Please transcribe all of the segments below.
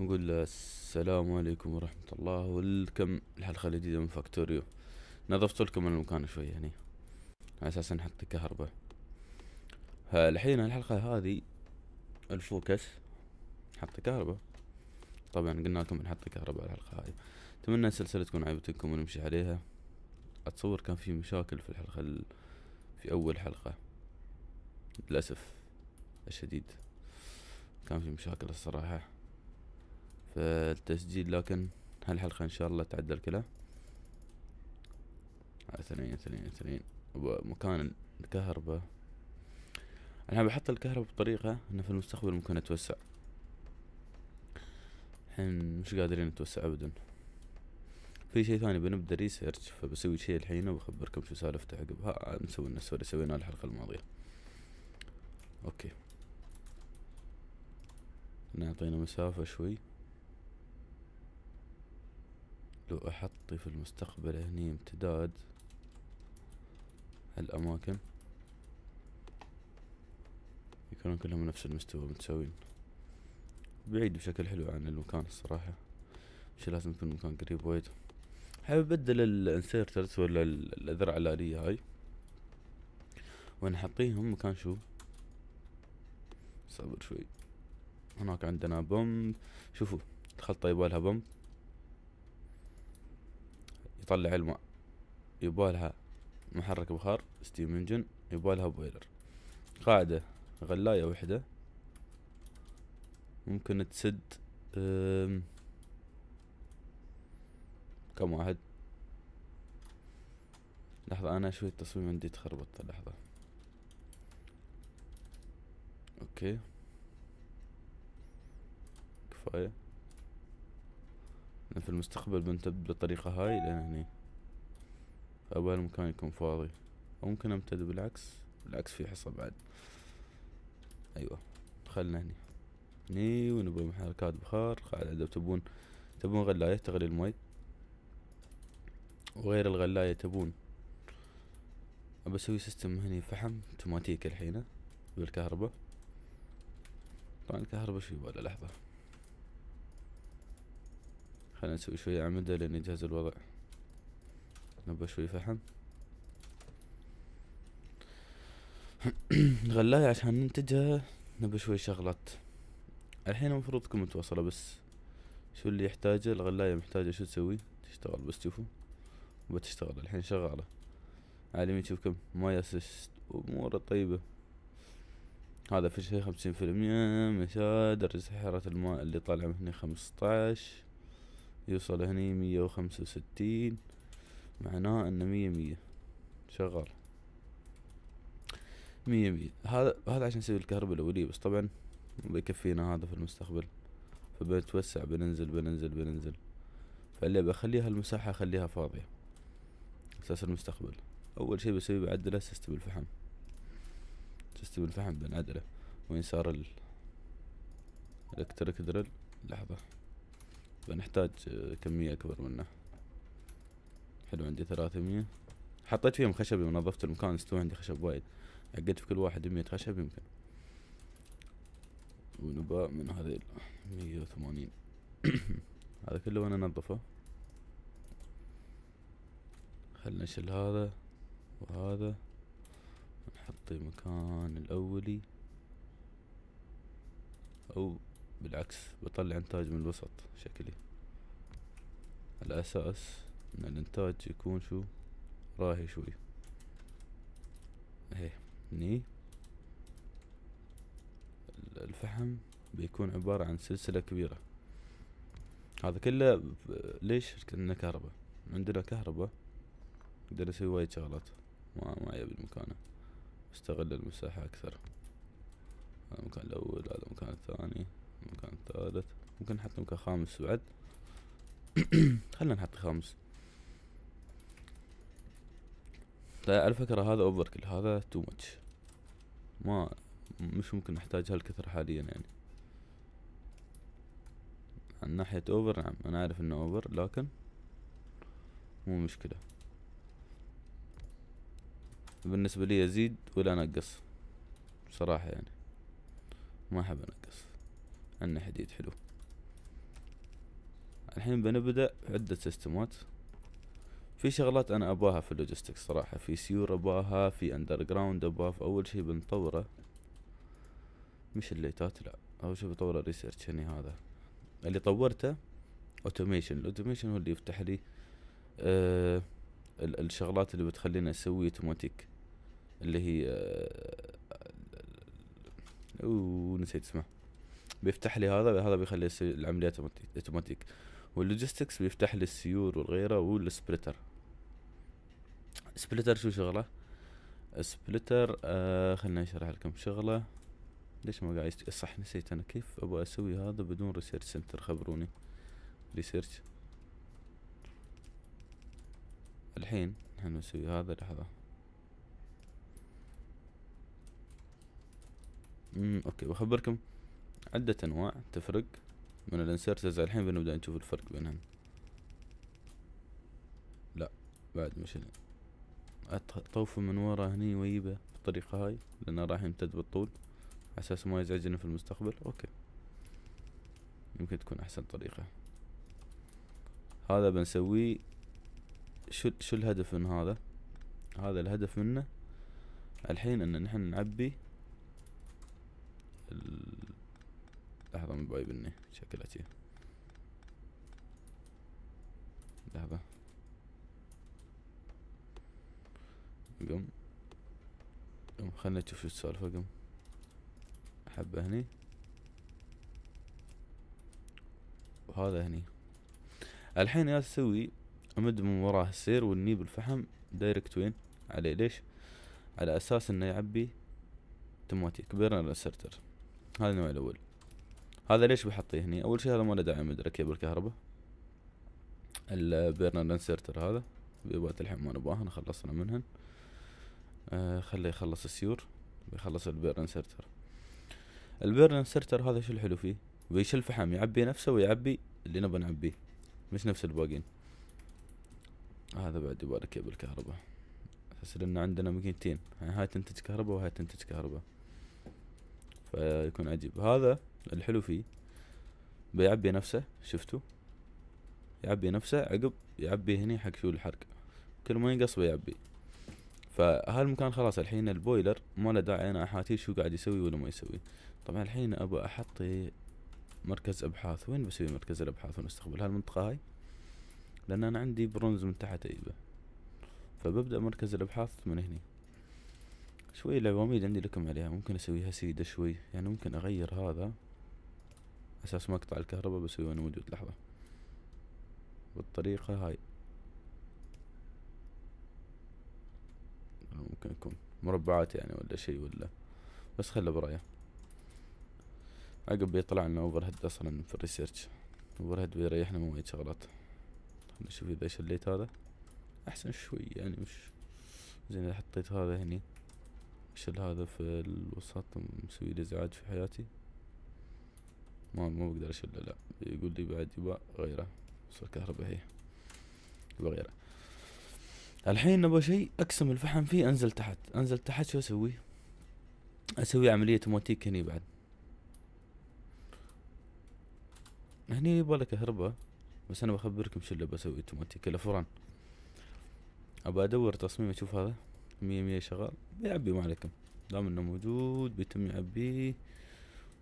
نقول السلام عليكم ورحمة الله والكم الحلقة الجديدة من فاكتوريو نظفت لكم المكان شوي يعني على اساس نحط كهرباء الحين الحلقة هذه الفوكس نحط كهرباء طبعا قلنا لكم بنحط كهرباء الحلقة هذه اتمنى السلسلة تكون عجبتكم ونمشي عليها اتصور كان في مشاكل في الحلقة في اول حلقة للأسف الشديد كان في مشاكل الصراحة فالتسجيل لكن هالحلقة إن شاء الله تعدل كلها اثنين اثنين اثنين مكان الكهرباء أنا بحط الكهرباء بطريقة إنه في المستقبل ممكن أتوسع الحين مش قادرين نتوسع أبدا في شيء ثاني بنبدأ ريسيرش فبسوي شيء الحين وبخبركم شو سالفته عقب ها لنا سوري سوينا الحلقة الماضية اوكي نعطينا مسافة شوي لو احط في المستقبل هني امتداد هالأماكن يكونون كلهم نفس المستوى متساويين بعيد بشكل حلو عن المكان الصراحة مش لازم يكون المكان قريب وايد حابب ابدل الانسيرترز ولا الاذرع الالية هاي ونحطيهم مكان شو صبر شوي هناك عندنا بومب شوفوا الخلطة يبالها بومب تطلع الماء يبالها محرك بخار ستيم انجن يبالها بويلر قاعدة غلاية وحدة ممكن تسد كم واحد لحظة أنا شوي التصميم عندي تخربط لحظة اوكي كفاية في المستقبل بنتب بالطريقة هاي لأن هني فأبغى المكان يكون فاضي ممكن امتد بالعكس بالعكس في حصة بعد ايوه خلنا هني هني ونبغى محركات بخار قاعدة اذا تبون تبون غلاية تغلي المي وغير الغلاية تبون ابى اسوي سيستم هني فحم اوتوماتيك الحين بالكهرباء طبعا الكهرباء شو ولا لحظة خلينا نسوي شوية عمدة لأن يجهز الوضع نبغى شوي فحم غلاية عشان ننتجها نبغى شوي شغلات الحين المفروض تكون متواصلة بس شو اللي يحتاجه الغلاية محتاجة شو تسوي تشتغل بس شوفوا بتشتغل الحين شغالة عالمي يشوف كم ما ياسست أموره طيبة هذا في شيء خمسين في المية درجة حرارة الماء اللي طالع من هنا خمسطعش يوصل هني مية وخمسة وستين معناه انه مية مية شغال مية مية هذا هذا عشان نسوي الكهرباء الأولية بس طبعا بيكفينا هذا في المستقبل فبنتوسع بننزل بننزل بننزل فاللي بخليها المساحة أخليها فاضية أساس المستقبل أول شي بسوي بعدله سيستم الفحم سيستم الفحم بنعدله وين صار ال الإلكتريك درل لحظة فنحتاج آه، كمية أكبر منه حلو عندي ثلاثمية حطيت فيهم خشبي ونظفت المكان استوى عندي خشب وايد عقدت في كل واحد مية خشب يمكن ونبا من هذيل مية وثمانين هذا كله وانا انظفه خلنا نشيل هذا وهذا نحط مكان الاولي او بالعكس بطلع انتاج من الوسط شكلي على اساس ان الانتاج يكون شو راهي شوي اهي هني الفحم بيكون عبارة عن سلسلة كبيرة هذا كله ليش لأنه كهرباء عندنا كهرباء نقدر نسوي وايد شغلات ما ما يبي مكانه استغل المساحة أكثر هذا المكان الأول هذا المكان الثاني مكان ثالث ممكن نحطهم كخامس بعد خلنا نحط خامس طيب، على فكرة هذا اوفر كل هذا تو ماتش ما مش ممكن نحتاج هالكثر حاليا يعني عن ناحية اوفر نعم انا اعرف انه اوفر لكن مو مشكلة بالنسبة لي ازيد ولا انقص بصراحة يعني ما احب انقص عندنا حديد حلو الحين بنبدأ عدة سيستمات في شغلات انا اباها في اللوجستيك صراحة في سيور اباها في اندر جراوند اباها اول شي بنطوره مش الليتات لا اول شي بطور الريسيرش هني هذا اللي طورته اوتوميشن الاوتوميشن هو اللي يفتح لي آه الشغلات اللي بتخلينا نسوي اوتوماتيك اللي هي آه نسيت اسمه بيفتح لي هذا هذا بيخلي العمليه اوتوماتيك واللوجيستكس بيفتح لي السيور والغيره والسبلتر سبلتر شو شغله سبلتر آه خلنا نشرح لكم شغله ليش ما قاعد صح نسيت انا كيف ابغى اسوي هذا بدون ريسيرش سنتر خبروني ريسيرش الحين نحن نسوي هذا لحظه امم اوكي بخبركم عدة أنواع تفرق من الانسرتز الحين بنبدأ نشوف الفرق بينهم لا بعد مش هنا أطوفه من ورا هني ويبه بالطريقة هاي لأنه راح يمتد بالطول عساس ما يزعجنا في المستقبل أوكي يمكن تكون أحسن طريقة هذا بنسويه شو شو الهدف من هذا هذا الهدف منه الحين ان نحن نعبي لحظة من باي بني شكلها شي لحظة قم قم خلنا نشوف شو السالفة قم حبة هني وهذا هني الحين يا تسوي امد من وراه السير والنيب الفحم دايركت وين عليه ليش على اساس انه يعبي تمواتي كبرنا الانسرتر هذا النوع الاول هذا ليش بحطيه هني اول شيء هذا ما له داعي من كيبل كهرباء البيرنر انسرتر هذا بيبات الحين ما نباهن خلصنا منهن آه خليه يخلص السيور بيخلص البيرن انسرتر البيرن انسرتر هذا شو الحلو فيه بيشل فحم يعبي نفسه ويعبي اللي نبى نعبيه مش نفس الباقين هذا بعد يبغى كيبل كهرباء اساس لان عندنا ماكينتين يعني هاي تنتج كهرباء وهاي تنتج كهرباء فيكون عجيب هذا الحلو فيه بيعبي نفسه شفتوا يعبي نفسه عقب يعبي هني حق شو الحرق كل ما ينقص بيعبي فهالمكان خلاص الحين البويلر ما له داعي انا احاتيه شو قاعد يسوي ولا ما يسوي طبعا الحين ابى احط مركز ابحاث وين بسوي مركز الابحاث ونستقبل هالمنطقة هاي لان انا عندي برونز من تحت ايبه فببدأ مركز الابحاث من هني شوي العواميد عندي لكم عليها ممكن اسويها سيدة شوي يعني ممكن اغير هذا اساس ما اقطع الكهرباء بسوي وانا موجود لحظة بالطريقة هاي ممكن يكون مربعات يعني ولا شيء ولا بس خله براية عقب بيطلع لنا اوفر هيد اصلا في الريسيرش اوفر هيد بيريحنا من وايد شغلات خلنا نشوف اذا شليت هذا احسن شوي يعني مش زين اذا حطيت هذا هني شل هذا في الوسط مسوي لي ازعاج في حياتي ما ما بقدر اشيل لا يقول لي بعد يبا غيره الكهرباء هي يبا غيره الحين نبغى شيء اقسم الفحم فيه انزل تحت انزل تحت شو اسوي اسوي عملية اوتوماتيك هني بعد هني يبغى له كهرباء بس انا بخبركم شو اللي بسوي اوتوماتيك الفرن ابى ادور تصميم اشوف هذا مية مية شغال بيعبي ما عليكم دام انه موجود بيتم يعبيه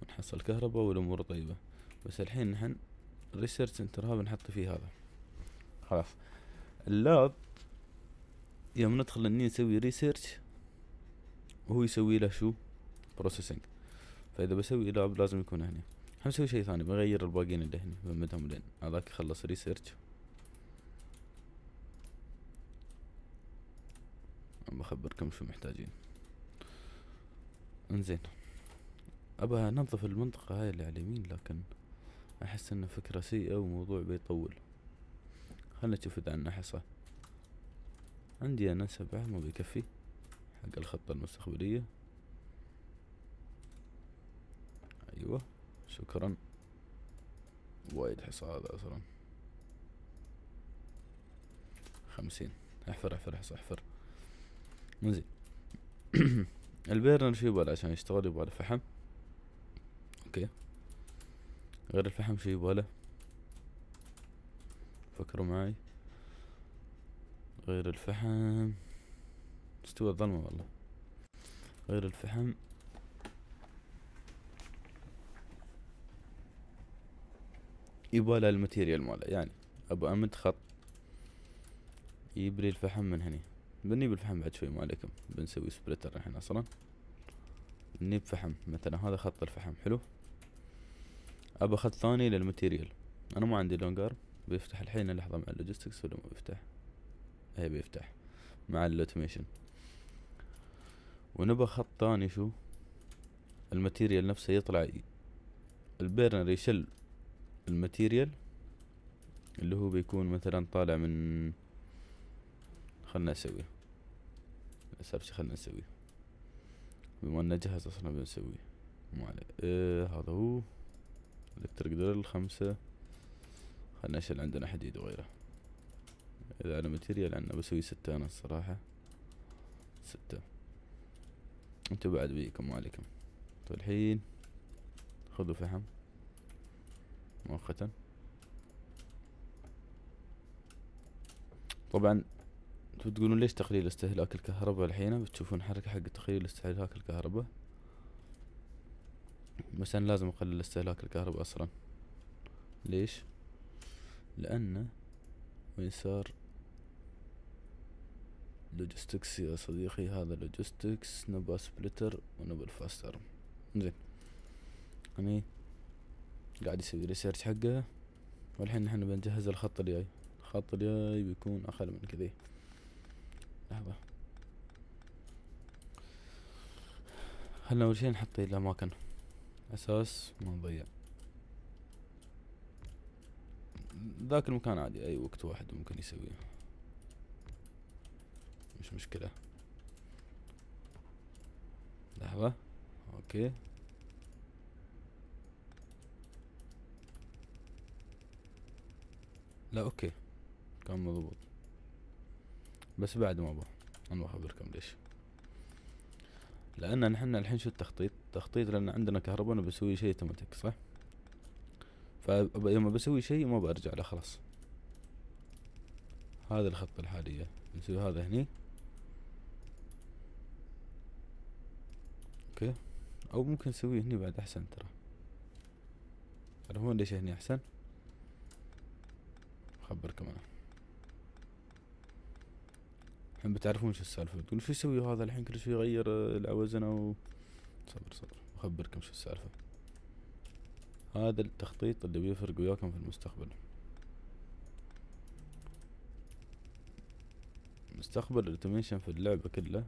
ونحصل كهرباء والأمور طيبة بس الحين نحن ريسيرش سنتر هذا بنحط فيه هذا خلاص اللاب يوم ندخل اني نسوي ريسيرش وهو يسوي له شو بروسيسنج فاذا بسوي لاب لازم يكون هنا حنسوي نسوي شيء ثاني بغير الباقيين اللي هنا بمدهم لين هذاك خلص ريسيرش بخبركم شو محتاجين انزين أبى أنظف المنطقة هاي اللي على اليمين لكن أحس إنه فكرة سيئة وموضوع بيطول خلنا نشوف إذا عنا حصى عندي أنا سبعة ما بيكفي حق الخطة المستقبلية أيوة شكرا وايد حصى هذا أصلا خمسين احفر احفر احفر احفر زين البيرنر شو يبغى عشان يشتغل يبغى فحم اوكي غير الفحم شي يباله فكروا معي غير الفحم استوى الظلمة والله غير الفحم يبغى الماتيريال ماله يعني ابو امد خط يبري الفحم من هني بنجيب الفحم بعد شوي ما عليكم بنسوي سبلتر الحين اصلا نجيب فحم مثلا هذا خط الفحم حلو ابى خط ثاني للماتيريال انا ما عندي لونجر بيفتح الحين لحظه مع اللوجيستكس ولا ما بيفتح اي بيفتح مع الاوتوميشن ونبى خط ثاني شو الماتيريال نفسه يطلع البيرنر يشل الماتيريال اللي هو بيكون مثلا طالع من خلنا نسوي للأسف خلنا نسوي بما ان جهز اصلا بنسوي ما عليه آه هذا هو الكتريك دريل خمسة خلنا نشيل عندنا حديد وغيره اذا على ماتيريال عندنا بسوي ستة انا الصراحة ستة انتو بعد بيكم وعليكم طيب الحين خذوا فحم مؤقتا طبعا تقولون ليش تقليل استهلاك الكهرباء الحين بتشوفون حركة حق تقليل استهلاك الكهرباء بس انا لازم اقلل استهلاك الكهرباء اصلا ليش لانه وين صار لوجيستكس يا صديقي هذا لوجيستكس نبى سبلتر ونبى الفاستر زين يعني قاعد يسوي ريسيرش حقه والحين نحن بنجهز الخط الجاي الخط الجاي بيكون اقل من كذي لحظة خلنا اول شي نحط الاماكن اساس ما نضيع ذاك المكان عادي اي وقت واحد ممكن يسويه مش مشكلة لحظة اوكي لا اوكي كان مضبوط بس بعد ما ابغى انا بخبركم ليش لان نحن الحين شو التخطيط التخطيط لان عندنا كهرباء انا بسوي شيء اوتوماتيك صح فلما بسوي شيء ما برجع له خلاص هذا الخطة الحالية نسوي هذا هني اوكي او ممكن نسويه هني بعد احسن ترى تعرفون ليش هني احسن خبركم انا الحين بتعرفون شو السالفة تقول شو يسوي هذا الحين كل شوي يغير الأوزان أو صبر صبر بخبركم شو السالفة هذا التخطيط اللي بيفرق وياكم في المستقبل مستقبل الاوتوميشن في اللعبة كلها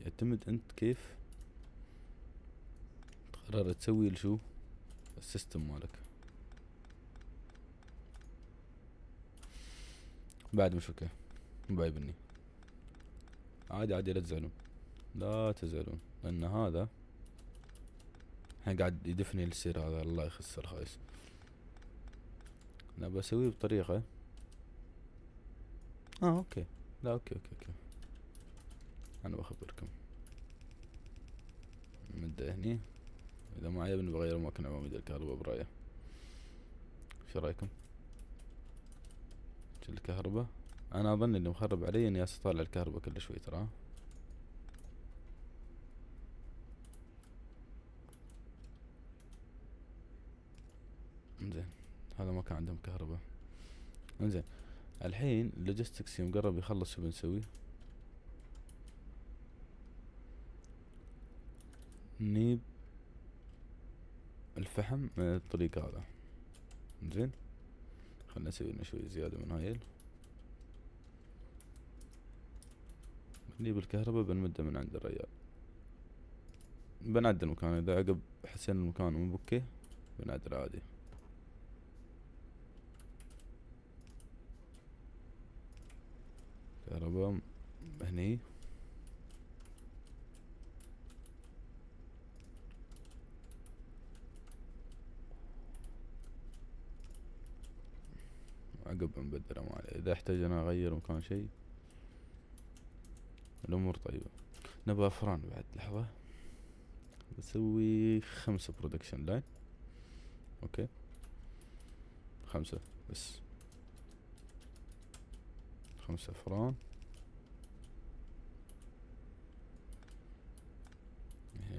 يعتمد انت كيف تقرر تسوي لشو السيستم مالك بعد مش اوكي باي بني عادي عادي لا تزعلون لا تزعلون لان هذا الحين قاعد يدفني السير هذا الله يخسر خايس انا بسويه بطريقة اه اوكي لا اوكي اوكي اوكي انا بخبركم نبدأ هني اذا ما عجبني بغير مكان عواميد الكهرباء برايه شو رايكم؟ الكهرباء انا اظن اللي مخرب علي اني اطالع الكهرباء كل شوي ترى انزين هذا ما كان عندهم كهرباء انزين الحين اللوجيستكس يوم قرب يخلص شو بنسوي نيب الفحم من الطريق هذا انزين خلنا نسوي لنا شوي زيادة من هاي نجيب الكهرباء بنمده من عند الرجال بنعدل المكان اذا عقب حسين المكان مو بوكي بنعدل عادي كهرباء هني عقب بنبدله ما عليه اذا احتاج انا اغير مكان شيء الامور طيبة نبغى افران بعد لحظة نسوي خمسة برودكشن لاين اوكي خمسة بس خمسة افران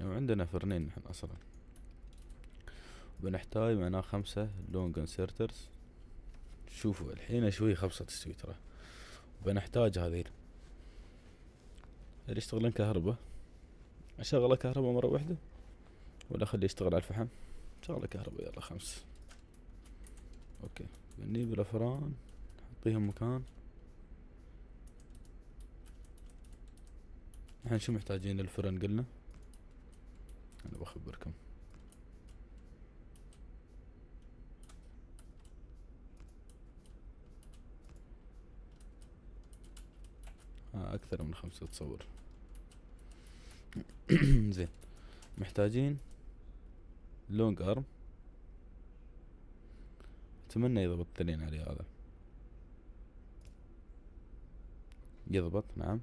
وعندنا يعني فرنين نحن اصلا بنحتاج معناه خمسة لونج انسرترز شوفوا الحين شوي خبصت السويترة بنحتاج هذه اللي يشتغلون كهرباء اشغله كهرباء مرة واحدة ولا اخليه يشتغل على الفحم شغله كهرباء يلا خمس اوكي بنجيب الافران نحطيهم مكان احنا شو محتاجين الفرن قلنا انا بخبركم اكثر من خمسة اتصور زين محتاجين لونج ارم اتمنى يضبط الثنين عليه هذا يضبط نعم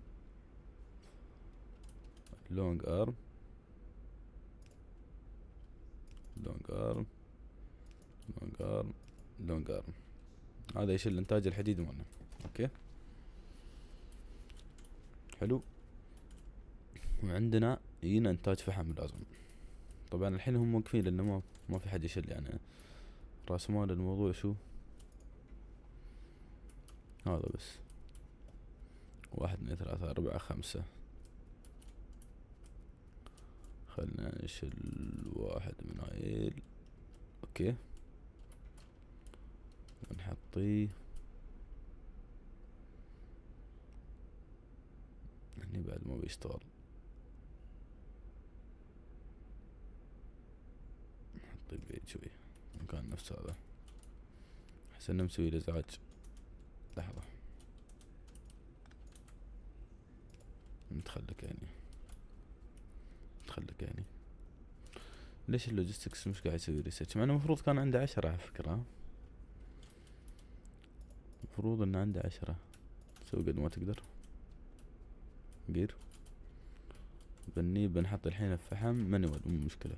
لونج ارم لونج ارم لونج ارم لونج ارم هذا يشيل الانتاج الحديد مالنا اوكي حلو وعندنا يجينا انتاج فحم لازم طبعا الحين هم موقفين لانه ما ما في حد يشل يعني راس مال الموضوع شو هذا بس واحد اثنين ثلاثة أربعة خمسة خلنا نشل واحد من عيل اوكي نحطيه يعني بعد ما بيشتغل نحط البيت شوي مكان نفس هذا حسنا مسوي له ازعاج لحظة نتخلك يعني نتخلك يعني ليش اللوجيستكس مش قاعد يسوي ريسيرش مع انه المفروض كان عنده عشرة على فكرة المفروض انه عنده عشرة سوي قد ما تقدر جير بني بنحط الحين الفحم مانوال مو مشكلة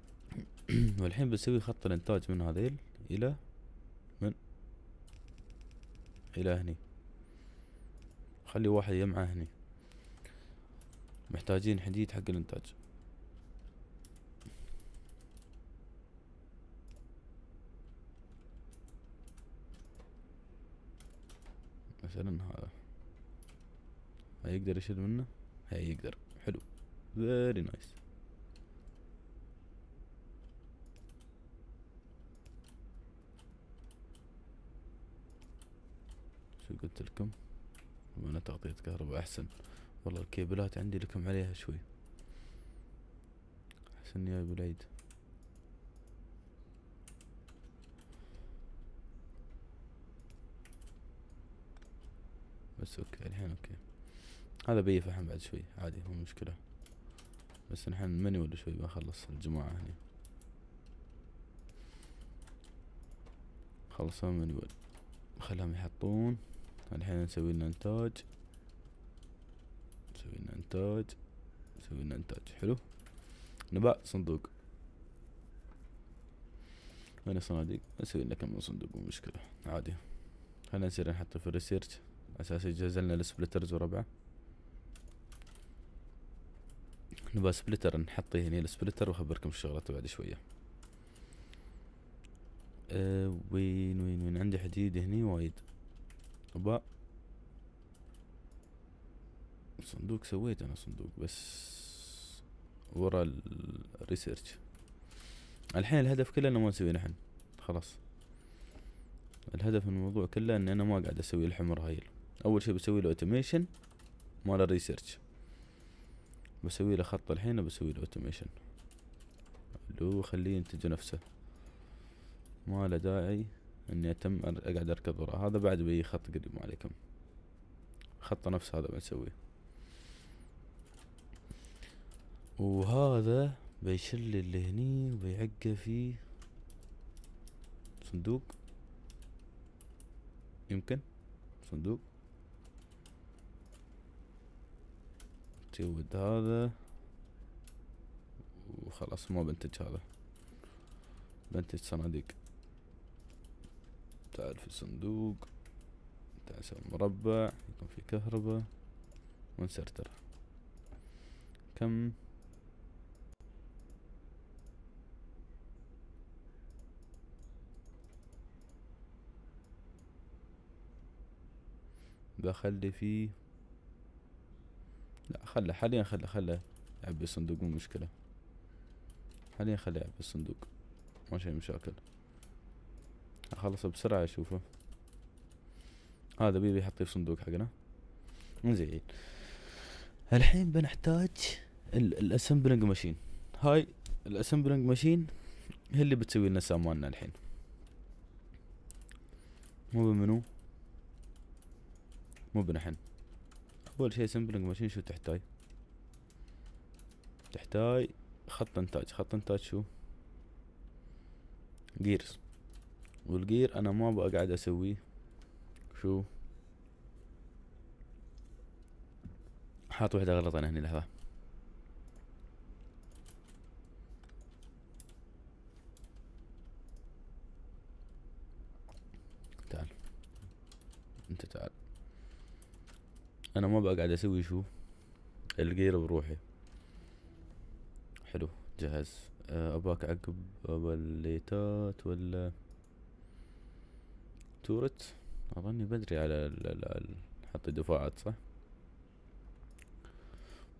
والحين بنسوي خط الانتاج من هذيل الى من الى هني خلي واحد يمعه هني محتاجين حديد حق الانتاج مثلا هذا هيقدر يشيل منه هيقدر حلو فيري نايس شو قلت لكم انا تغطية كهرباء احسن والله الكيبلات عندي لكم عليها شوي احسن يا بليد بس اوكي الحين اوكي هذا بي فحم بعد شوي عادي مو مشكلة بس نحن مانيوال شوي بخلص الجماعة هني خلصها مانيوال خلهم يحطون الحين نسوي لنا انتاج نسوي لنا انتاج نسوي لنا انتاج حلو نباع صندوق وين الصناديق نسوي لنا كم صندوق مو مشكلة عادي خلينا نصير نحطه في الريسيرش اساس يجهز لنا السبلترز وربعه نبغى سبلتر نحطه هنا السبلتر واخبركم شغلته بعد شويه أه وين وين وين عندي حديد هني وايد أبا صندوق سويت أنا صندوق بس ورا الريسيرش الحين الهدف كله إنه ما نسوي نحن خلاص الهدف من الموضوع كله إن أنا ما قاعد أسوي الحمر هايل أول شي بسوي له أوتوميشن مال الريسيرش بسوي له خط الحين وبسوي له اوتوميشن لو خليه ينتج نفسه ما له داعي اني اتم اقعد اركض وراه هذا بعد بي خط قريب ما عليكم خط نفس هذا بنسويه وهذا بيشل اللي هني وبيعقه في صندوق يمكن صندوق جود هذا وخلاص ما بنتج هذا بنتج صناديق تعال في الصندوق تعال مربع يكون في كهرباء ونسرتر كم بخلي فيه لا خله حاليا خله خله يعبي الصندوق مو مشكلة حاليا خله يعبي الصندوق ما شي مشاكل اخلصه بسرعة اشوفه هذا بيبي يحطيه في صندوق حقنا زين الحين بنحتاج الاسمبلنج ماشين هاي الاسمبلنج ماشين هي اللي بتسوي لنا سامانا الحين مو بمنو مو بنحن أول شي سمبلنج ماشين شو تحتاج تحتاج خط إنتاج خط إنتاج شو جيرز والجير أنا ما بقعد أسويه شو حاط وحدة غلط أنا هني لحظة تعال أنت تعال انا ما بقعد اسوي شو الجير بروحي حلو جهز آه، اباك عقب بليتات ولا تورت اظني بدري على حط الدفاعات صح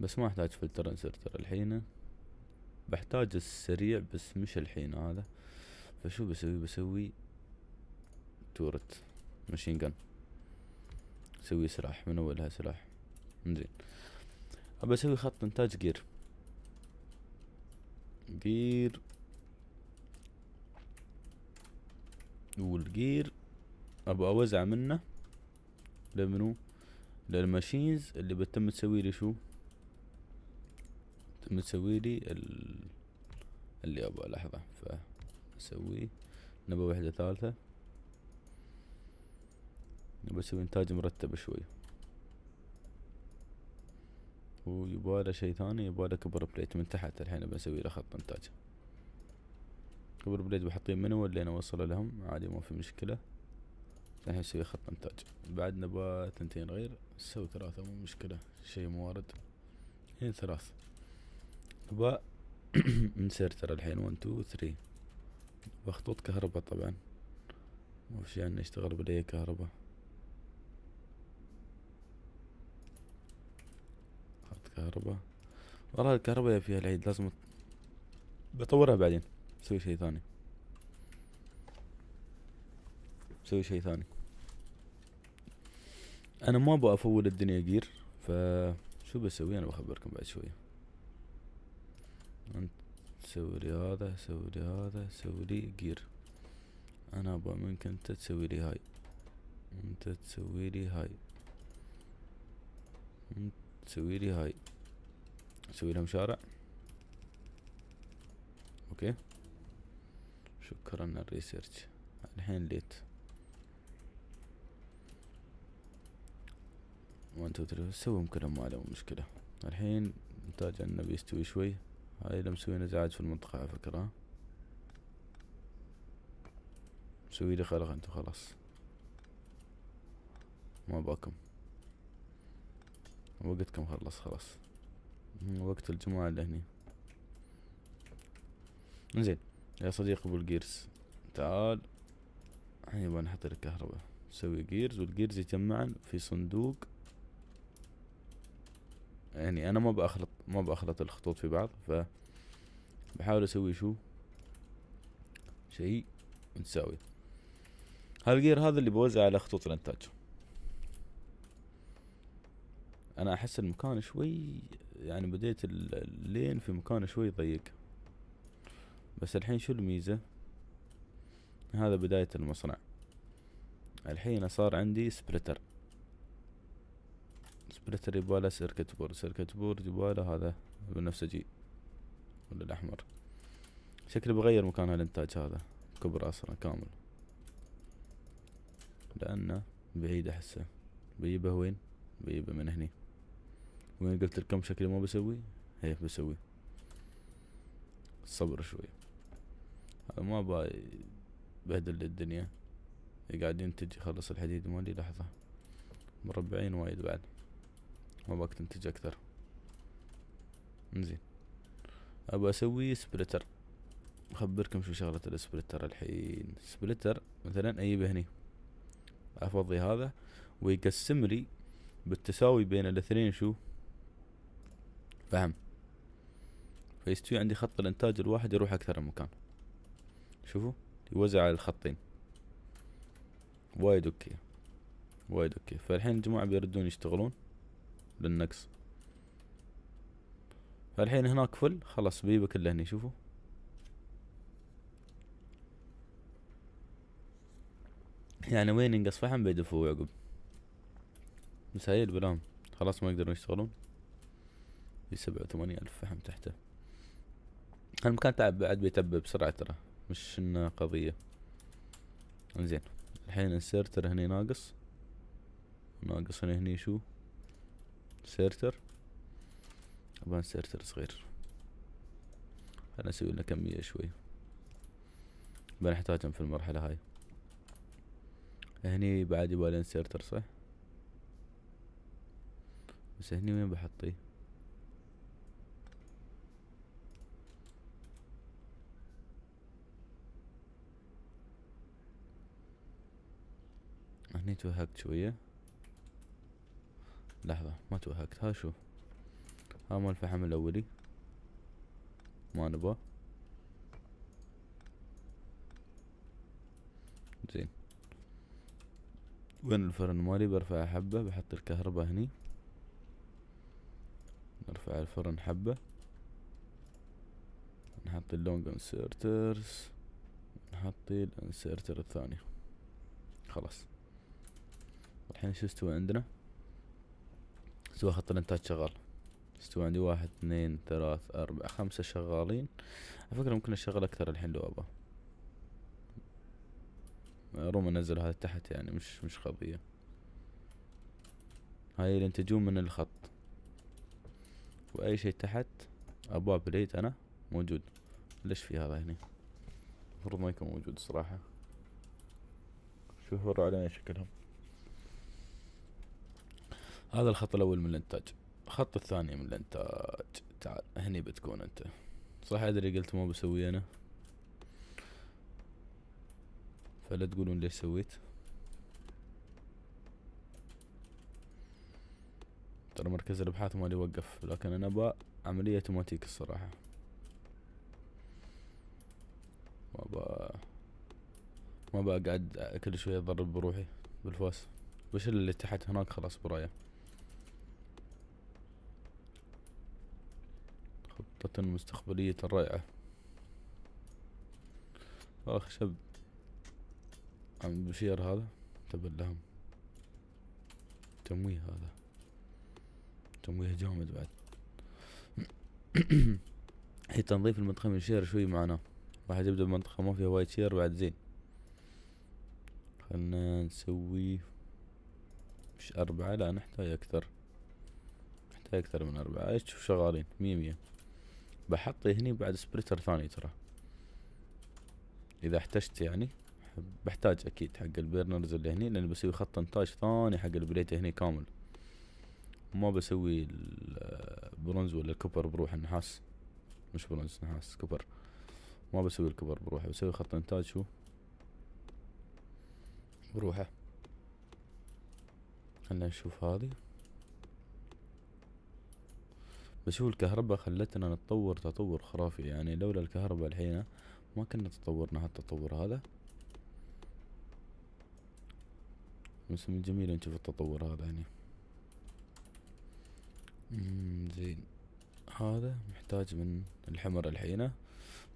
بس ما احتاج فلتر انسرتر الحين بحتاج السريع بس مش الحين هذا فشو بسوي بسوي تورت ماشين جن اسوي سلاح من اولها سلاح انزين ابى اسوي خط انتاج جير جير والجير ابى اوزع منه لمنو للماشينز اللي بتم تسوي لي شو تم تسوي لي ال... اللي ابغى لحظة فاسويه نبى وحدة ثالثة بسوي انتاج مرتب شوي ويباله شي ثاني يباله كبر بليت من تحت الحين بنسوي له خط انتاج كبر بليت بحطيه اللي انا اوصله لهم عادي ما في مشكلة الحين نسوي خط انتاج بعد نبى تنتين غير نسوي ثلاثة مو مشكلة شي موارد اثنين ثلاث نبى نسيرتر الحين وان تو ثري بخطوط كهرباء طبعا ما في شي عنا يشتغل بلاي كهرباء كهرباء والله الكهرباء يا فيها العيد لازم بطورها بعدين بسوي شي ثاني بسوي شي ثاني انا ما ابغى افول الدنيا جير ف شو بسوي انا بخبركم بعد شوية انت تسوي لي هذا سوي لي هذا سوي لي جير انا ابغى منك انت تسوي لي هاي انت تسوي لي هاي انت تسوي لي هاي تسوي لهم شارع اوكي شكرا الريسيرش الحين ليت 1 2 3 سوهم كلهم ما عليهم مشكلة الحين نحتاج انه بيستوي شوي هاي اللي مسوي ازعاج في المنطقة على فكرة مسوي لي خلق انتو خلاص ما باكم وقتكم خلص خلاص وقت الجمعة اللي هني زين يا صديق ابو الجيرز تعال الحين يبغى نحط الكهرباء نسوي جيرز والجيرز يجمعن في صندوق يعني انا ما بأخلط ما بأخلط الخطوط في بعض ف بحاول اسوي شو شيء متساوي هالجير هذا اللي بوزع على خطوط الانتاج انا احس المكان شوي يعني بديت اللين في مكان شوي ضيق بس الحين شو الميزة هذا بداية المصنع الحين صار عندي سبريتر سبريتر يباله سيركت بورد سيركت بورد يباله هذا بنفسجي ولا الاحمر شكلي بغير مكان هالانتاج هذا كبر اصلا كامل لانه بعيد احسه بيبه وين بيبه من هني وين قلت لكم شكلي ما بسوي هيك بسوي صبر شوي هذا ما باي بهدل الدنيا قاعد ينتج يخلص الحديد مالي لحظة مربعين وايد بعد ما باك تنتج أكثر انزين أبى أسوي سبلتر أخبركم شو شغلة السبلتر الحين سبلتر مثلا اي هني أفضي هذا ويقسم لي بالتساوي بين الاثنين شو فهم فيستوي عندي خط الانتاج الواحد يروح اكثر من مكان شوفوا يوزع على الخطين وايد اوكي وايد اوكي فالحين الجماعة بيردون يشتغلون للنقص فالحين هناك فل خلاص بيبه كله هني شوفوا يعني وين ينقص فحم بيدفوه عقب مسايل بلام خلاص ما يقدرون يشتغلون بسبعة وثمانين ألف فحم تحته المكان تعب بعد بيتب بسرعة ترى مش إنه قضية انزين الحين السيرتر هني ناقص ناقص هني هني شو سيرتر أبان سيرتر صغير خلنا نسوي لنا كمية شوي بنحتاجهم في المرحلة هاي هني بعد يبالين سيرتر صح بس هني وين بحطيه هني توهقت شوية لحظة ما توهقت ها شوف ها مال الفحم الأولي ما نبغى زين وين الفرن مالي برفع حبة بحط الكهرباء هني نرفع الفرن حبة نحط اللونج انسيرترز نحط الانسيرتر الثاني خلاص الحين شو استوى عندنا استوى خط الانتاج شغال استوى عندي واحد اثنين ثلاث اربع خمسة شغالين افكر ممكن اشغل اكثر الحين لو ابا روما نزل هذا تحت يعني مش مش قضية هاي اللي ينتجون من الخط واي شيء تحت ابواب ليت انا موجود ليش في هذا هنا المفروض ما يكون موجود صراحة شوفوا علينا شكلهم هذا الخط الاول من الانتاج الخط الثاني من الانتاج تعال هني بتكون انت صح ادري قلت ما بسوي انا فلا تقولون ليش سويت ترى مركز الابحاث مالي وقف لكن انا ابغى عملية اوتوماتيك الصراحة ما ابغى ما بقعد كل شوية اضرب بروحي بالفاس وش اللي تحت هناك خلاص برايه خطة مستقبلية رائعة آخ شب عم بشير هذا تبع لهم تمويه هذا تمويه جامد بعد هي تنظيف المنطقة من شير شوي معنا راح يبدأ بمنطقة ما فيها وايد شير بعد زين خلنا نسوي مش أربعة لا نحتاج أكثر نحتاج أكثر من أربعة شوف شغالين مية مية بحط هني بعد سبريتر ثاني ترى اذا احتجت يعني بحتاج اكيد حق البيرنرز اللي هني لان بسوي خط انتاج ثاني حق البليت هني كامل ما بسوي البرونز ولا الكوبر بروح النحاس مش برونز نحاس كوبر ما بسوي الكوبر بروحه بسوي خط انتاج شو بروحه خلنا نشوف هذه بشوف الكهرباء خلتنا نتطور تطور خرافي يعني لولا الكهرباء الحين ما كنا تطورنا هالتطور هذا بس من جميل نشوف التطور هذا يعني زين هذا محتاج من الحمر الحين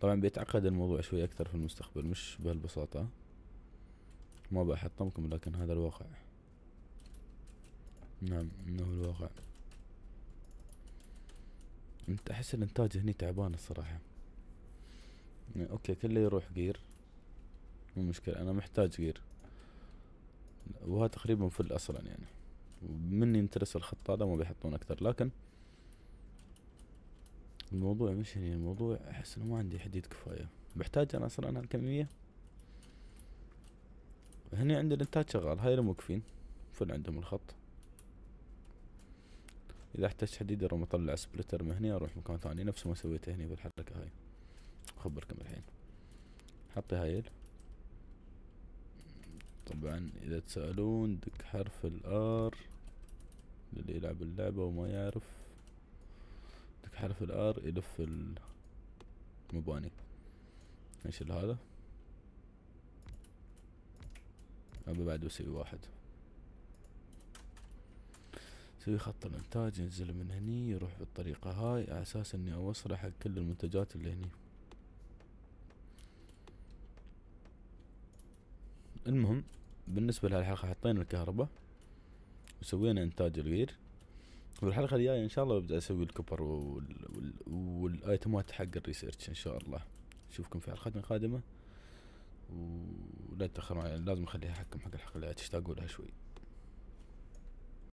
طبعا بيتعقد الموضوع شوي اكثر في المستقبل مش بهالبساطة ما بحطمكم لكن هذا الواقع نعم انه الواقع احس الانتاج هني تعبان الصراحه يعني اوكي كله يروح جير مو مشكله انا محتاج جير وها تقريبا فل اصلا يعني من ينترس الخط هذا ما بيحطون اكثر لكن الموضوع مش هني الموضوع احس انه ما عندي حديد كفايه بحتاج انا اصلا هالكميه هني عندي الانتاج شغال هاي موقفين فل عندهم الخط اذا احتجت حديد اروح اطلع سبلتر من هنا اروح مكان ثاني نفس ما سويته هنا بالحركة هاي اخبركم الحين حطي هايل طبعا اذا تسألون دق حرف الار اللي يلعب اللعبة وما يعرف دق حرف الار يلف المباني نشيل هذا أبى بعد بسوي واحد سوي خط الانتاج ينزل من هني يروح بالطريقة هاي على اساس اني اوصله حق كل المنتجات اللي هني المهم بالنسبة لهالحلقة حطينا الكهرباء وسوينا انتاج الوير والحلقة الجاية ان شاء الله ببدأ اسوي الكوبر وال... وال... والايتمات حق الريسيرش ان شاء الله اشوفكم في حلقة قادمة ولا تأخروا لازم اخليها حقكم حق الحلقة الجاية تشتاقوا لها شوي